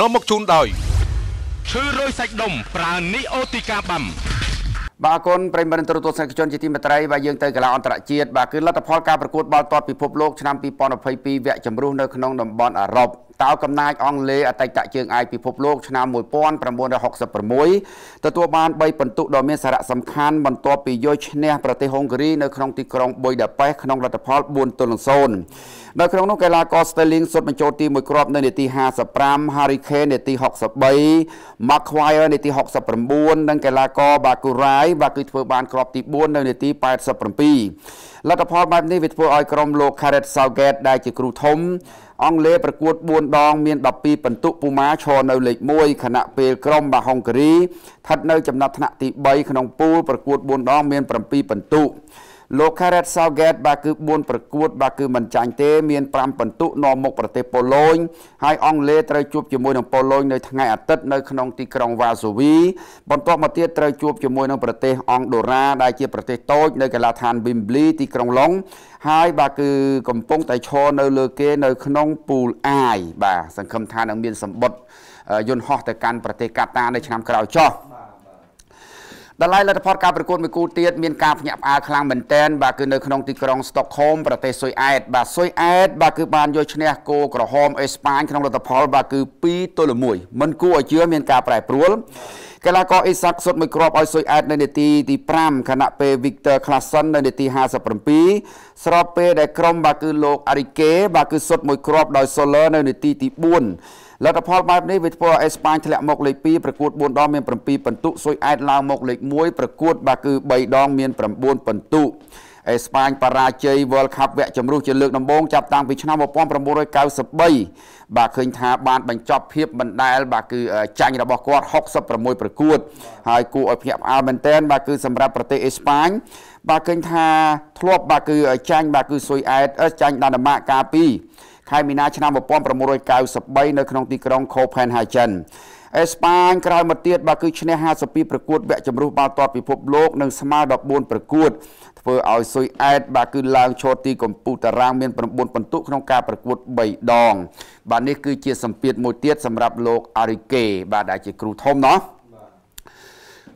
នាំមកជូនដោយឈឺរយសាច់ដុំប្រើនីអូទីកាបាំបាទគុណប្រិមត្តទូរទស្សនិកជនជាទីមេត្រីបាទយើងទៅកីឡាអន្តរជាតិបាទគឺលទ្ធផលការប្រកួតបាល់ទាត់ពិភពលោកឆ្នាំ2022វគ្គជម្រុះនៅក្នុងតំបន់អឺរ៉ុបតោកំណាចអង់គ្លេសអតីតជើងឯកពិភពលោកឆ្នាំ1966ទទួលបាន3ពិន្ទុដ៏មានសារៈសំខាន់បន្ទាប់ពីយកឈ្នះ ប្រទេសហុងគ្រីនៅក្នុងទីក្រុងបុយដាប៉េសក្នុងលទ្ធផល4-0នៅក្នុងនោះកីឡាករ Sterling សុទ្ធបញ្ចូលទី1គ្រាប់នៅនាទី55 Harry Kane នាទី63 Maguire នាទី69និងកីឡាករ Bakurai បាទគឺធ្វើបានគ្រាប់ទី4នៅនាទី87លទ្ធផលបែបនេះវាធ្វើឲ្យក្រុមលោក Gareth Southgate ដែលជាគ្រូធំអង់គ្លេសប្រកួត4ដងមាន12ពិន្ទុពូម៉ាឈរនៅលេខ1ខណៈពេលក្រុមបាហុងការីស្ថិតនៅចំណាត់ថ្នាក់ទី3ក្នុងពូលប្រកួត4ដងមាន7ពិន្ទុលោក Gareth Southgate បាទគឺ4ប្រកួត បាទគឺមិនចាញ់ទេ មាន5ពិន្ទុនាំមុខប្រទេសប៉ូឡូញហើយអង់គ្លេសត្រូវជួបជាមួយនឹងប៉ូឡូញនៅថ្ងៃអាទិត្យនៅក្នុងទីក្រុងវ៉ាសូវីបន្ទាប់មកទៀតត្រូវជួបជាមួយនឹងប្រទេសអង់ដូរ៉ាដែលជាប្រទេសតូចនៅកីឡដ្ឋាន Wembley ទីក្រុងឡុងហើយបាទគឺ កំពុងតែឈរនៅលើគេនៅក្នុងពូល I បាទសង្ឃឹមថានឹងមានសម្បុតយន្តហោះទៅកាន់ប្រទេសកាតានៅឆ្នាំក្រោយចោះដល់ហើយលទ្ធផលការប្រកួតមួយគូទៀតមានការភ្ញាក់ផ្អើលខ្លាំងមែនទែនបាទគឺនៅក្នុងទីក្រុងស្តុកហូមប្រទេសស៊ុយអែតបាទស៊ុយអែតបាទគឺបានយកឈ្នះគោក្រហមអេស្ប៉ាញក្នុងលទ្ធផលបាទគឺ2ទល់1មិនគួរឲ្យជឿមានការប្រែប្រួលកីឡាករអេសាក់សុតមួយគ្រាប់ឲ្យសុយអែតនៅនាទីទី5ខណៈពេល Victor Claesson នៅនាទី57ស្របពេលដែលក្រុមបាទគឺលោក Arike បាទគឺសុតមួយគ្រាប់ដោយ Soler នៅនាទីទី4លទ្ធផលបែបនេះវាធ្វើឲ្យអេស្ប៉ាញធ្លាក់មក លេខ2ប្រកួត4ដងមាន7ពិន្ទុសុយអែតឡើងមកលេខ1ប្រកួតបាទគឺ3ដងមាន9ពិន្ទុអេស្ប៉ាញបរាជ័យ World Cup វគ្គជម្រុះជាលើកដំបូងចាប់តាំងពីឆ្នាំ1993បាទឃើញថាបានបញ្ចប់ភាពមិនដែល បាទគឺចាញ់របស់គាត់66ប្រកួត ហើយគួរឲ្យភ្ញាក់ផ្អើលមែនទែន បាទគឺសម្រាប់ប្រទេសអេស្ប៉ាញ បាទឃើញថាធ្លាប់បាទគឺចាញ់បាទគឺស៊ុយអែតចាញ់ដាណឺម៉ាកកាលពីខែមីនាឆ្នាំ1993នៅក្នុងទីក្រុង Copenhagen អេស្ប៉ាញក្រោយមកទៀតបាទគឺឈ្នះ52ប្រកួតវគ្គជម្រុះបាល់ទាត់ពិភពលោកនិងស្មើ14ប្រកួត ធ្វើឲ្យស៊ុយអែតបាទគឺឡើងឈរទីកំពូលតារាង មាន9ពិន្ទុក្នុងការប្រកួត3ដង បាទនេះគឺជាសម្ពាធមួយទៀតសម្រាប់លោកអារីកេបាទដែលជាគ្រូធំណោះ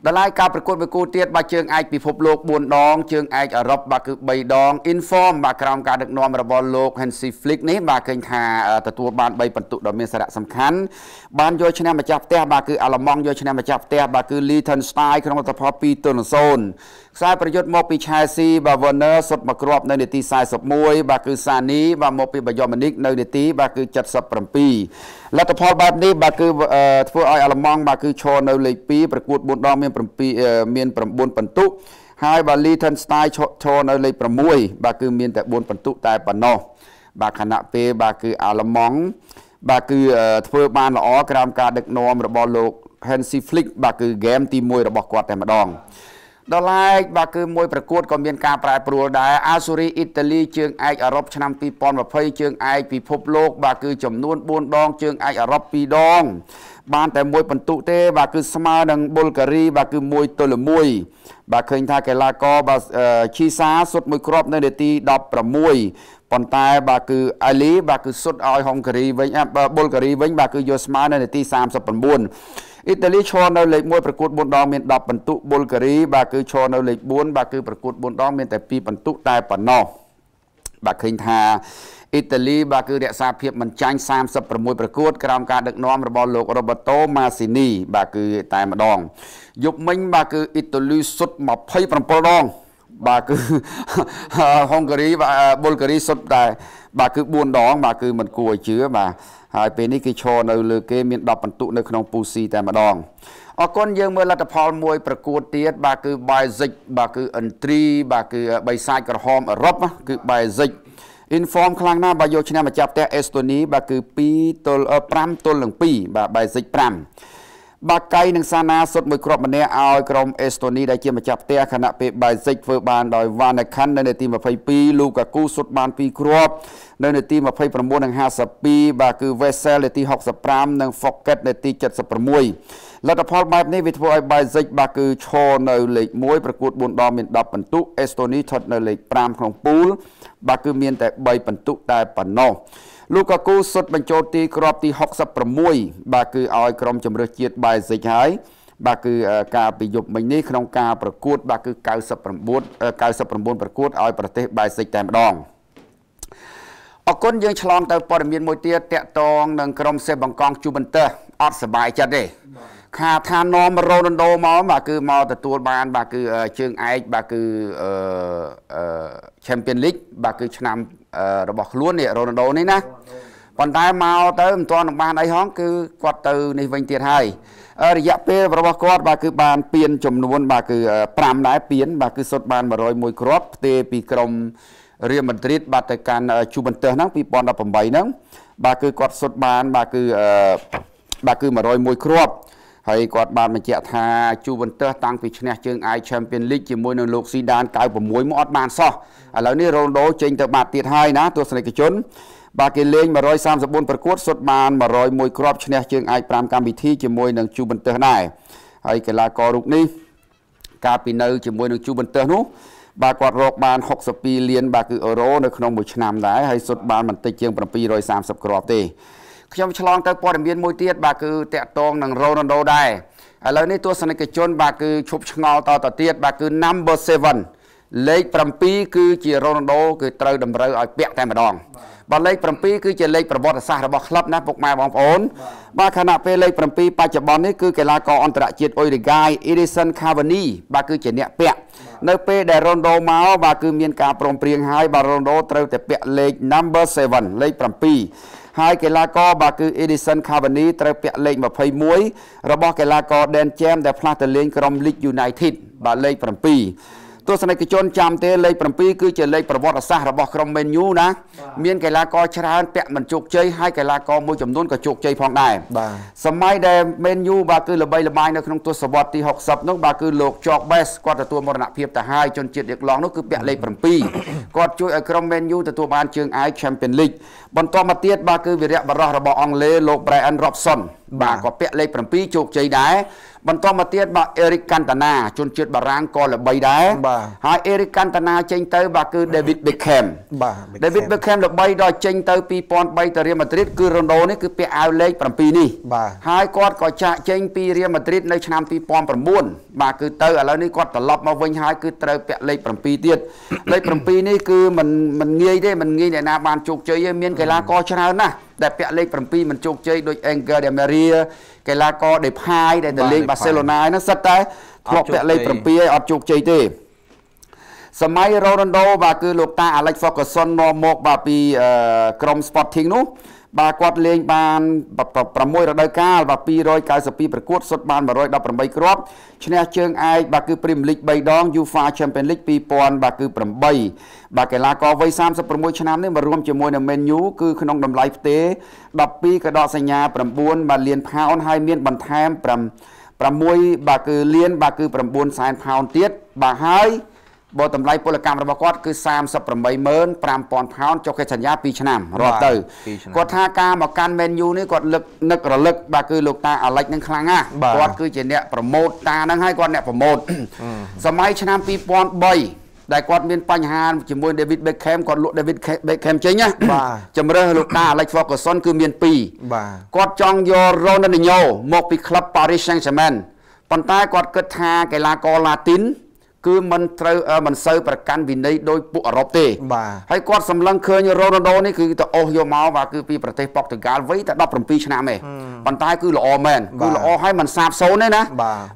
ដល់ហើយការប្រកួតមួយគូទៀតបាទជើងឯកពិភពលោក4ដង ជើងឯកអឺរ៉ុបបាទគឺ3ដង Inform បាទក្រោមការដឹកនាំរបស់លោក Hansi Flick នេះបាទឃើញថាទទួលបាន3ពិន្ទុដ៏មានសារៈសំខាន់បានយកឈ្នះម្ចាស់ផ្ទះបាទគឺអាល្លឺម៉ង់យកឈ្នះម្ចាស់ផ្ទះបាទគឺ Liechtenstein ក្នុងលទ្ធផល2ទល់នឹង0ខ្សែប្រយុទ្ធមកពី Chelsea បាទ Werner សុតមកគ្រាប់នៅនាទី41បាទគឺ Sani បាទមកពីបាយ៉ូមីនិកនៅនាទីបាទគឺ77លទ្ធផលបែបនេះបាទគឺធ្វើឲ្យអាល្លឺម៉ង់បាទគឺឈរនៅលេខ2ប្រកួត4ដងមានមាន7មាន9បន្ទុកហើយបាទ Liechtenstein ឈរនៅលេខ6បាទគឺមានតែ4បន្ទុកតែប៉ុណ្ណោះបាទខណៈពេលបាទគឺអាល្លឺម៉ង់បាទគឺធ្វើបានល្អក្រោមការដឹកនាំរបស់លោក Hansi Flick បាទគឺហ្គេមទី1របស់គាត់តែម្ដង ដល់ឡែកបាទគឺមួយប្រកួតក៏មានការប្រែប្រួលដែរអាសូរីអ៊ីតាលីជើងឯកអឺរ៉ុបឆ្នាំ2020ជើងឯកពិភពលោក បាទគឺចំនួន4ដងជើងឯកអឺរ៉ុប2ដងបានតែមួយពិន្ទុទេបាទគឺស្មើនឹងប៊ុលហ្គារីបាទគឺ1ទល់1បាទឃើញថាកីឡាករបាទឈីសាសុទ្ធមួយគ្រាប់នៅនាទី16ប៉ុន្តែបាទគឺអាលីបាទគឺសុទ្ធឲ្យហុងហ្គារីវិញប៊ុលហ្គារីវិញបាទគឺយកស្មើនៅនាទី39អ៊ីតាលីឈរនៅលេខ1ប្រកួត4ដងមាន10ពិន្ទុប៊ុលហ្គារីបាទគឺឈរនៅលេខ4បាទគឺប្រកួត4ដងមានតែ2ពិន្ទុតែប៉ុណ្ណោះបាទឃើញថាអ៊ីតាលីបាទគឺរក្សាភាពមិនចាញ់36ប្រកួតក្រោមការដឹកនាំរបស់លោករ៉ូបតូម៉ាស៊ីនីបាទគឺតែម្ដងយប់មិញបាទគឺអ៊ីតាលីសុទ្ធ27ដងបាទគឺហុងហ្គារីប៊ុលហ្គារីសុទ្ធតែបាទគឺ4ដងបាទគឺមិនគួរឲ្យជឿបាទហើយពេលនេះគេឈរនៅលើគេមាន10ពិន្ទុនៅក្នុងពូស៊ីតែម្ដងអរគុណយើងមើលលទ្ធផលមួយប្រកួតទៀតបាទគឺ Bayzic បាទគឺ Entry បាទគឺបៃសាចក្រហមអឺរ៉ុបគឺ Bayzic inform ខ្លាំងណាស់បើយកឆ្នាំម្ចាស់ផ្ទះអេស្តូនី បាទគឺ2ទល់5ទល់នឹង2បាទ basic 5បាកៃនិងសាណាសុទ្ធមួយគ្រាប់ម្នាក់ឲ្យក្រុមអេស្តូនីដែលជាម្ចាស់ផ្ទះខណៈពេលបែសិចធ្វើបានដោយវ៉ាណាខាន់នៅនាទី22លូកាគូសុទ្ធបាន2គ្រាប់នៅនាទី29និង52បាទគឺវេសែលនាទី65និងហ្វុកកេតនាទី76លទ្ធផលបែបនេះវាធ្វើឲ្យបែសិចបាទគឺឈរនៅលេខ1ប្រកួត4ដងមាន10ពិន្ទុអេស្តូនីស្ថិតនៅលេខ5ក្នុងពូលបាទគឺមានតែ3ពិន្ទុតែប៉ុណ្ណោះលូកាគូសុទ្ធបញ្ចូលទីគ្រាប់ទី66បាទគឺឲ្យក្រុមជម្រើសជាតិបែលហ្សិកហើយបាទគឺ ការពីយប់មិញនេះក្នុងការប្រកួត បាទគឺ99 99ប្រកួតឲ្យ ប្រទេសបែលហ្សិកតែម្ដងអគុណយើងឆ្លងទៅព័ត៌មានមួយទៀតតាក់តងនឹងក្រុមសេបបង្កងជូបន្ទើអត់សុបាយចិត្តទេ ខាថានាំរ៉ូណាល់ដូមកបាទគឺមកទទួលបាន បាទគឺជើងឯកបាទគឺអឺ Champion League បាទគឺឆ្នាំរបស់ខ្លួននេះរ៉ូណាល់ដូនេះណាប៉ុន្តែមកទៅមិនទាន់បានអីហងគឺគាត់ទៅនេះវិញទៀតហើយរយៈពេលរបស់គាត់បាទគឺបានពៀនចំនួនបាទគឺ5ដែរពៀនបាទគឺសុទ្ធបាន101គ្រាប់ផ្ទេរពីក្រមរៀមមន្ត្រីបាទទៅកាន់ជូបន្ទើសហ្នឹង2018ហ្នឹងបាទគឺគាត់សុទ្ធបានបាទគឺបាទគឺ101គ្រាប់ហើយគាត់បានបញ្ជាក់ថាជូវិនតឹសតាំងពីឈ្នះជើងអាយ Champion League ជាមួយនៅលោកស៊ីដាន96មកអត់បានសោះឥឡូវនេះរ៉ូណូចេញទៅបាត់ទៀតហើយណាទស្សនិកជនបាទគេលេង134ប្រកួតសុទ្ធបាន101គ្រាប់ឈ្នះជើងអាច5កម្មវិធីជាមួយនឹងជូបន្ទើសដែរហើយកីឡាកររូបនេះ កាលពីនៅជាមួយនឹងជូបន្ទើសនោះ បាទគាត់រកបាន62លាន បាទគឺអឺរ៉ូនៅក្នុងមួយឆ្នាំដែរហើយសុទ្ធបានបន្តិចជាង730គ្រាប់ទេខ្ញុំឆ្លងទៅព័ត៌មានមួយទៀតបាទគឺតាក់ទងនឹងរ៉ូណាល់ដូដែរឥឡូវនេះទស្សនិកជនបាទគឺឈប់ឆ្ងល់តទៅទៀតបាទគឺ number 7លេខ7គឺជារ៉ូណាល់ដូគឺត្រូវតម្រូវឲ្យពាក់តែម្ដងបាទលេខ7គឺជាលេខប្រវត្តិសាស្ត្ររបស់ក្លឹបណាពុកម៉ែបងប្អូនបាទខណៈពេលលេខ7បច្ចុប្បន្ននេះគឺកីឡាករអន្តរជាតិអ៊ុយរីហ្គាយ Edison Cavani បាទគឺជាអ្នកពាក់ នៅពេលដែល Rondo មកបាទគឺមានការព្រមព្រៀងហើយបាទ Rondo ត្រូវតែពាក់លេខ number 7លេខ7ហើយកីឡាករបាទគឺ Edison Cavani ត្រូវពាក់លេខ21របស់កីឡាករ Dan James ដែលផ្លាស់ទៅលេងក្រុម Leeds United បាទលេខ7ទស្សនិកជនចាំទេលេខ7គឺជាលេខប្រវត្តិសាស្ត្ររបស់ក្រុម Man U ណាមានកីឡាករច្រើនពាក់មិនជោគជ័យហើយកីឡាករមួយចំនួនក៏ជោគជ័យផងដែរបាទសម័យដែល Man U បាទគឺល្បីល្បាញនៅក្នុងទសវត្សរ៍ទី60នោះបាទគឺលោក Job Best គាត់ទទួលមរណភាពទៅហើយជនជាតិរៀកឡងនោះគឺពាក់លេខ7គាត់ជួយឲ្យក្រុម Man U ទទួលបានជើងអាយ Champions League បន្តមកទៀតបាទគឺវីរៈបរោះរបស់អង់គ្លេសលោក Brian Robson បាទគាត់ពាក់លេខ7ជោគជ័យដែរបន្ទាប់មកទៀតបាទអេរិកកាន់តាណាជនជាតិបារាំងក៏ល្បីដែរហើយអេរិកកាន់តាណា ចេញទៅបាទគឺ David Beckham បាទ David Beckham ល្បីដល់ចេញទៅ2003ទៅរៀលម៉ាឌ្រីតគឺ Ronaldo នេះគឺពាក់អាវលេខ7នេះហើយគាត់ក៏ចាក់ចេញពីរៀលម៉ាឌ្រីតនៅឆ្នាំ2009បាទគឺទៅឥឡូវនេះគាត់ត្រឡប់មកវិញហើយគឺត្រូវពាក់លេខ7ទៀតលេខ7នេះគឺមិនមិនងាយទេមិនងាយអ្នកណាបានជោគជ័យទេមានកីឡាករច្រើនណាស់ដែលពាក់លេខ7មិនជោគជ័យដោយ Angel Di Maria កីឡាករ De Pai ដែលទៅលេង Barcelona ហ្នឹងសិតតែធ្លាប់ពាក់លេខ7ហើយអត់ជោគជ័យទេសម័យ Ronaldo បាទគឺលោកតា Alex Ferguson នាំមកបាទពី ក្រុម Sporting នោះបាទគាត់លេងបាន6រដូវកាលបាទ292ប្រកួតសុទ្ធបាន118គ្រាប់ឈ្នះជើងឯកបាទគឺ Premier League 3ដង UEFA Champions League 2000បាទគឺ8បាទកីឡាករវ័យ36ឆ្នាំនេះមករួមជាមួយនឹង Man U គឺក្នុងតម្លៃផ្ទេ12ក៏ដកសញ្ញា9បាទលានផោនហើយមានបន្ថែម5 6បាទគឺលានបាទគឺ9សែនផោនទៀតបាទហើយបើតម្លៃពលកម្មរបស់គាត់គឺ385000ផោនចុះកិច្ចសន្យា2ឆ្នាំរាល់ទៅគាត់ថាការមកកាន់ Man U នេះគាត់លឹកនឹករលឹកបាទគឺលោកតាអាលិចនឹងខ្លាំងណាស់គាត់គឺជាអ្នកប្រម៉ូតតានឹងហើយគាត់អ្នកប្រម៉ូតសម័យឆ្នាំ2003ដែលគាត់មានបញ្ហាជាមួយ David Beckham គាត់លក់ David Beckham ចេញណាបាទជំរើសលោកតា Alex Ferguson គឺមាន2បាទគាត់ចង់យក Ronaldinho មកពីក្លឹប Paris Saint-Germain ប៉ុន្តែគាត់គិតថាកីឡាករឡាទីនគឺមិនត្រូវមិនសូវប្រកាន់វិន័យដោយពួកអឺរ៉ុបទេបាទហើយគាត់សម្លឹងឃើញរ៉ូណាល់ដូនេះគឺទៅអូសយកមកបាទគឺពីប្រទេសប៉ុកទុយហ្គាល់វ័យតែ17ឆ្នាំឯងប៉ុន្តែ គឺល្អមែនគឺល្អហើយមិនសាបសូន្យទេណា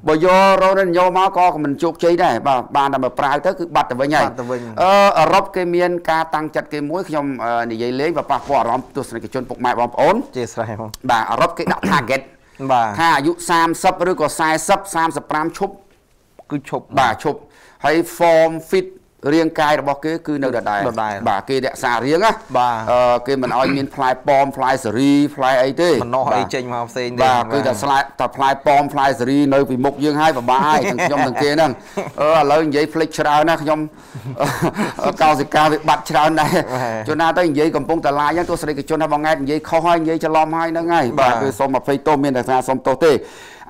បើយករ៉ូណាល់ញ៉ូមកក៏មិនជោគជ័យដែរបាទបានតែមកប្រាវទៅគឺបាត់ទៅវិញហើយអឺអឺរ៉ុបគេមានការតាំងចិត្តគេមួយខ្ញុំនិយាយលេងវាប៉ះពាល់អារម្មណ៍ទស្សនិកជនពុកម៉ែបងប្អូនជាស្រ័យហ្មងបាទអឺរ៉ុបគេដាក់ target បាទថាអាយុ30ឬក៏40 35ឈប់គឺឈប់បាទឈប់ហើយ form fit រាងកាយរបស់គេគឺនៅដដែលបាទគេរក្សារាងណាបាទគេមិនឲ្យមានផ្លែប៉មផ្លែសេរីផ្លែអីទេមិនអស់អីចេញមកផ្សេងទេបាទគឺតែស្លែតែផ្លែប៉មផ្លែសេរីនៅពីមុខយើងហើយពិបាកហើយទាំងខ្ញុំទាំងគេហ្នឹងអឺឥឡូវនិយាយផ្លិចច្រើនណាខ្ញុំកោសិកាវាបាត់ច្រើនដែរជួនណាទៅនិយាយកំពុងតឡាយហ្នឹងទស្សនិកជនថាបងង៉ែតនិយាយខុសហើយនិយាយច្រឡំហើយហ្នឹងហើយបាទគឺសូមអភ័យទោសមានតែថាសូមទោសទេ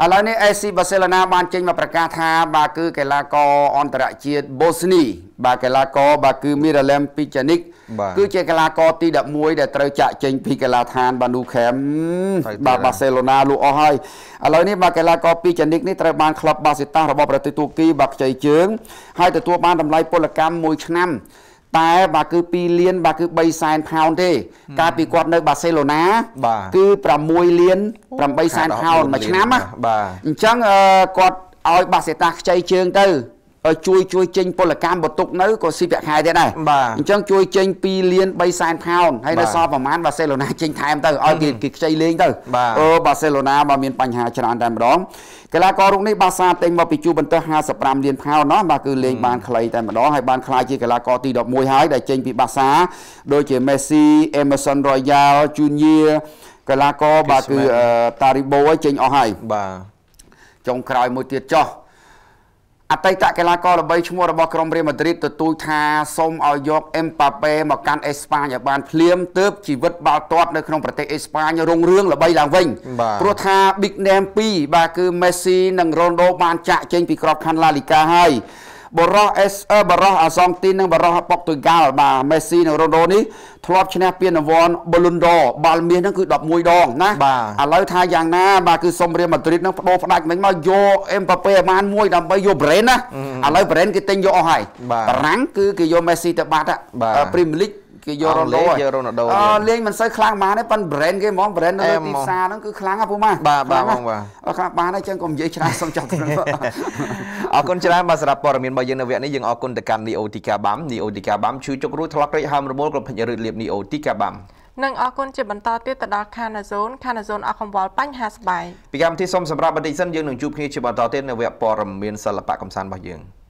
ឥឡូវនេះ AC Barcelona បានចេញមកប្រកាសថា បាទគឺកីឡាករអន្តរជាតិ Bosnia បាទកីឡាករបាទគឺ Miralem Pjanic គឺជាកីឡាករទី11ដែលត្រូវចាក់ចេញ ពីកីឡាដ្ឋាន Banu Camp បាទ Barcelona លូអស់ហើយឥឡូវនេះបាទកីឡាករ Pjanic នេះត្រូវបានក្លឹប Barcelona របស់ប្រទេសទូគីបាទខ្ចីជើង ហើយទទួលបានតម្លៃពលកម្ម1ឆ្នាំតែបាទគឺ2លាន បាទគឺ3សែនផោនទេ កាលពីគាត់នៅ បាសេឡូណាគឺ6លាន8សែនផោនមួយឆ្នាំណាបាទអញ្ចឹងគាត់ឲ្យបាសេតាខ្ចីជើងទៅជួយជួយចេញពលកម្មបន្ទុកនៅក៏ស៊ីប្រាក់ខែទៀតដែរអញ្ចឹងជួយចេញ2លាន3សែនផោនហើយនៅសល់ប្រហែលបាសេឡូណាចេញថែមទៅឲ្យគេគេខ្ចីលេងទៅអូបាសេឡូណាបើមានបញ្ហាច្រើនតែម្ដងកីឡាកររូបនេះបាសាទិញមកពីជួបន្ទះ55លានផោនណោះបាទគឺលេងបានខ្លីតែម្ដងហើយបានខ្លាយជាកីឡាករទី11ហើយដែលចេញពីបាសា ដូចជា Messi, Emerson Royal Junior កីឡាករបាទគឺ Taribo ចេញអស់ហើយបាទចុងក្រោយមួយទៀតចោះអតីតកីឡាករល្បីឈ្មោះរបស់ក្រុមរៀលម៉ាឌ្រីតទទូចថាសូមឲ្យយកអេមប៉ាប៉េមកកាន់អេស្ប៉ាញឲ្យបានភ្លាមទើបជីវិតបាល់ទាត់នៅក្នុងប្រទេសអេស្ប៉ាញរុងរឿងល្បីឡើងវិញព្រោះថា Big Name 2បាទគឺ Messi និង Ronaldo បានចាក់ចេញពីក្របខ័ណ្ឌ La Liga ហើយបរោះអេសបរោះអាសង់ទីនិងបរោះប៉ុកទុយហ្គាល់បាទមេស៊ីនិងរ៉ូដូនេះធ្លាប់ឈ្នះពានរង្វាន់ Ballon d'Or បាល់មាសហ្នឹងគឺ11ដងណាឥឡូវថាយ៉ាងណាបាទគឺសុំរៀលម៉ាឌ្រីតហ្នឹងបដូរផ្ដាច់មិញមកយកអេមប៉ាប៉េប្រហែលមួយដើម្បីយក Brain ណាឥឡូវ Brain គេទិញយកអស់ហើយបារាំងគឺគេយកមេស៊ីទៅបាត់ព្រីមៀរលីកគេយករ៉ូណាល់ដូយករ៉ូណាល់ដូអឺលេងមិនសូវខ្លាំងម៉ាទេប៉ុន្តែ brand គេហ្មង brand នៅលើទីផ្សារហ្នឹងគឺខ្លាំងណាស់ពូម៉ាបាទបាទបងបាទខ្លាំងបានហើយចឹងកុំនិយាយច្រើនសុំចប់ទៅអរគុណច្រើនបាទសម្រាប់ព័ត៌មានរបស់យើងនៅវគ្គនេះយើងអរគុណទៅកាន់ Neo Tika Bam Neo Tika Bam ជួយជុករួចថ្លក់រែកហើមរមូលគ្រប់ភ្នាក់ងាររៀប Neo Tika Bam និងអរគុណជាបន្តទៀតទៅដល់ Canazone Canazone អកង្វល់បញ្ហាស្បែកពីកម្មវិធីសូមសម្រាប់បន្តិចសិនយើងនឹងជួបគ្នាជាបន្តទៀតនៅវគ្គព័ត៌មានសិល្បៈកំសាន្តរបស់យើង។